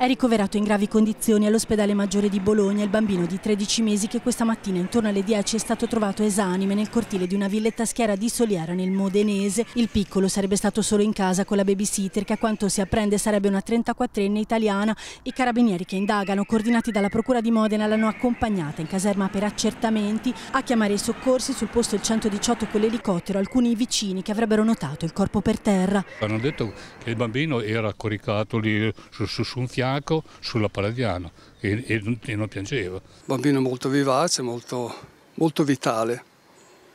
È ricoverato in gravi condizioni all'ospedale maggiore di Bologna il bambino di 13 mesi che questa mattina intorno alle 10 è stato trovato esanime nel cortile di una villetta schiera di Soliera nel Modenese. Il piccolo sarebbe stato solo in casa con la babysitter che a quanto si apprende sarebbe una 34enne italiana. I carabinieri che indagano, coordinati dalla procura di Modena, l'hanno accompagnata in caserma per accertamenti. A chiamare i soccorsi sul posto il 118 con l'elicottero alcuni vicini che avrebbero notato il corpo per terra. Hanno detto che il bambino era coricato lì su, su, su un fianco fianco sulla Paradiano e, e, e non piangeva. Bambino molto vivace, molto, molto vitale,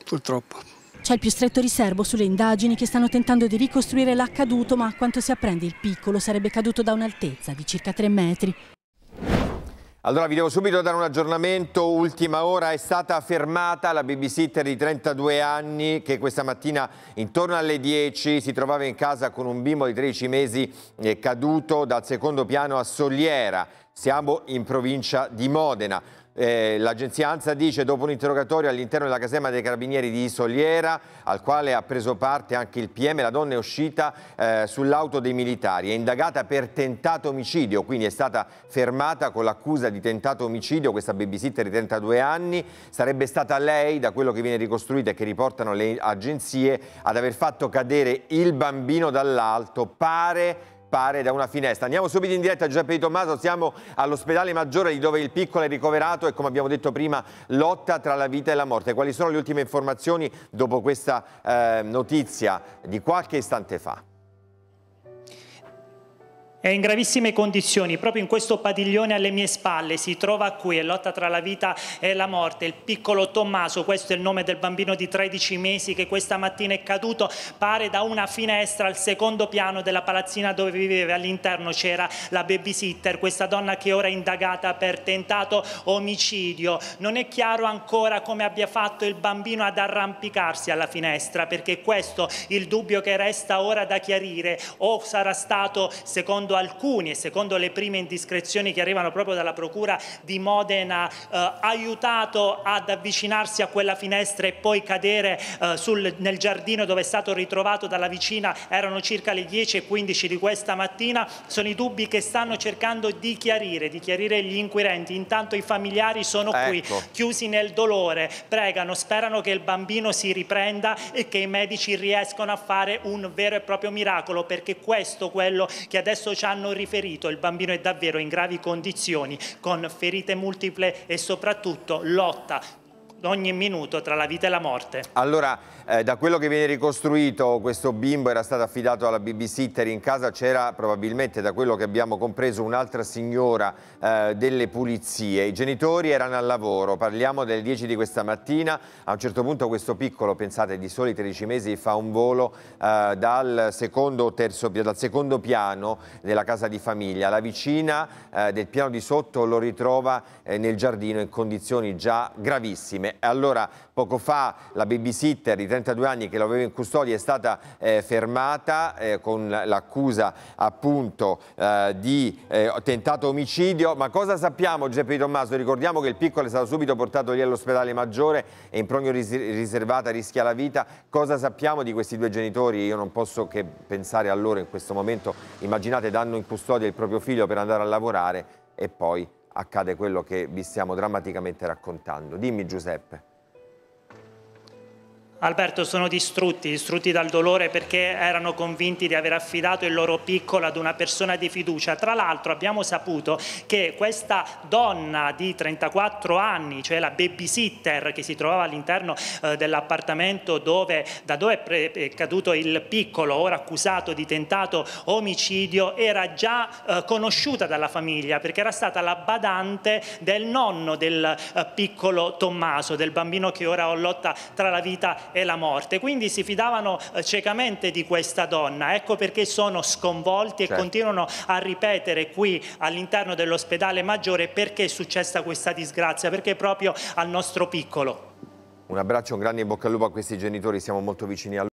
purtroppo. C'è il più stretto riservo sulle indagini che stanno tentando di ricostruire l'accaduto, ma a quanto si apprende il piccolo sarebbe caduto da un'altezza di circa 3 metri allora vi devo subito dare un aggiornamento, ultima ora è stata fermata la babysitter di 32 anni che questa mattina intorno alle 10 si trovava in casa con un bimbo di 13 mesi eh, caduto dal secondo piano a Soliera, siamo in provincia di Modena. Eh, L'agenzia ANSA dice dopo un interrogatorio all'interno della caserma dei carabinieri di Isoliera al quale ha preso parte anche il PM la donna è uscita eh, sull'auto dei militari è indagata per tentato omicidio quindi è stata fermata con l'accusa di tentato omicidio questa babysitter di 32 anni sarebbe stata lei da quello che viene ricostruito e che riportano le agenzie ad aver fatto cadere il bambino dall'alto pare pare da una finestra. Andiamo subito in diretta a Giuseppe Di Tommaso, siamo all'ospedale Maggiore di dove il piccolo è ricoverato e come abbiamo detto prima lotta tra la vita e la morte. Quali sono le ultime informazioni dopo questa eh, notizia di qualche istante fa? È in gravissime condizioni, proprio in questo padiglione alle mie spalle, si trova qui e lotta tra la vita e la morte. Il piccolo Tommaso, questo è il nome del bambino di 13 mesi che questa mattina è caduto, pare da una finestra al secondo piano della palazzina dove viveva. All'interno c'era la babysitter, questa donna che ora è indagata per tentato omicidio. Non è chiaro ancora come abbia fatto il bambino ad arrampicarsi alla finestra, perché questo è il dubbio che resta ora da chiarire. O sarà stato, secondo alcuni e secondo le prime indiscrezioni che arrivano proprio dalla Procura di Modena, eh, aiutato ad avvicinarsi a quella finestra e poi cadere eh, sul, nel giardino dove è stato ritrovato dalla vicina, erano circa le 10.15 di questa mattina, sono i dubbi che stanno cercando di chiarire, di chiarire gli inquirenti, intanto i familiari sono ecco. qui, chiusi nel dolore, pregano, sperano che il bambino si riprenda e che i medici riescano a fare un vero e proprio miracolo, perché questo quello che adesso ci ci hanno riferito il bambino è davvero in gravi condizioni con ferite multiple e soprattutto lotta ogni minuto tra la vita e la morte. Allora, eh, da quello che viene ricostruito, questo bimbo era stato affidato alla babysitter, in casa c'era probabilmente, da quello che abbiamo compreso, un'altra signora eh, delle pulizie. I genitori erano al lavoro, parliamo delle 10 di questa mattina, a un certo punto questo piccolo, pensate, di soli 13 mesi fa un volo eh, dal, secondo terzo, dal secondo piano della casa di famiglia. La vicina eh, del piano di sotto lo ritrova eh, nel giardino in condizioni già gravissime. Allora, poco fa la babysitter di 32 anni che lo aveva in custodia è stata eh, fermata eh, con l'accusa appunto eh, di eh, tentato omicidio. Ma cosa sappiamo, Giuseppe Di Tommaso? Ricordiamo che il piccolo è stato subito portato lì all'ospedale maggiore e in pronio ris riservata rischia la vita. Cosa sappiamo di questi due genitori? Io non posso che pensare a loro in questo momento. Immaginate, danno in custodia il proprio figlio per andare a lavorare e poi accade quello che vi stiamo drammaticamente raccontando. Dimmi Giuseppe. Alberto, sono distrutti, distrutti dal dolore perché erano convinti di aver affidato il loro piccolo ad una persona di fiducia. Tra l'altro abbiamo saputo che questa donna di 34 anni, cioè la babysitter che si trovava all'interno eh, dell'appartamento da dove è, è, caduto il piccolo, ora accusato di tentato omicidio, era già eh, conosciuta dalla famiglia perché era stata la badante del nonno del eh, piccolo Tommaso, del bambino che ora lotta tra la vita e e la morte. Quindi si fidavano eh, ciecamente di questa donna, ecco perché sono sconvolti e certo. continuano a ripetere qui all'interno dell'ospedale maggiore perché è successa questa disgrazia, perché proprio al nostro piccolo. Un abbraccio, un grande in bocca al lupo a questi genitori, siamo molto vicini a loro.